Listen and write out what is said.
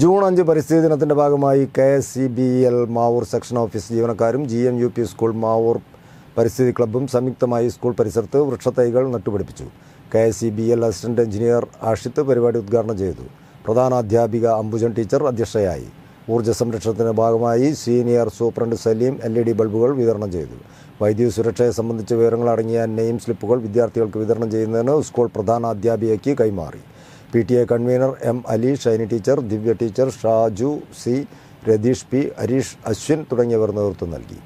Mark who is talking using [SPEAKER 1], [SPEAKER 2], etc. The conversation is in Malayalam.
[SPEAKER 1] ജൂൺ അഞ്ച് പരിസ്ഥിതി ദിനത്തിൻ്റെ ഭാഗമായി K S C B L Mavoor section office ജീവനക്കാരും G M U P school Mavoor പരിസ്ഥിതി ക്ലബ്ബും സംയുക്തമായി സ്കൂൾ പരിസരത്ത് വൃക്ഷത്തൈകൾ നട്ടുപിടിപ്പിച്ചു K S C B L assistant engineer Ashith പരിപാടി ഉദ്ഘാടനം ചെയ്തു പ്രധാന അധ്യാപിക അംബുജൻ ടീച്ചർ അധ്യക്ഷയായി ഊർജ്ജ സംരക്ഷണത്തിൻ്റെ ഭാഗമായി senior superintendent Saleem L E D ബൾബുകൾ വിതരണം ചെയ്തു വൈദ്യുതി സുരക്ഷയെ സംബന്ധിച്ച വിവരങ്ങൾ അടങ്ങിയ നെയിം സ്ലിപ്പുകൾ വിദ്യാർത്ഥികൾക്ക് വിതരണം ചെയ്യുന്നതിന് സ്കൂൾ പ്രധാന അധ്യാപികയ്ക്ക് കൈമാറി P T A convener M Ali Shiny teacher Divya teacher Shaju C Ratheesh P Harish Ashwin തുടങ്ങിയവർ നേതൃത്വം നൽകി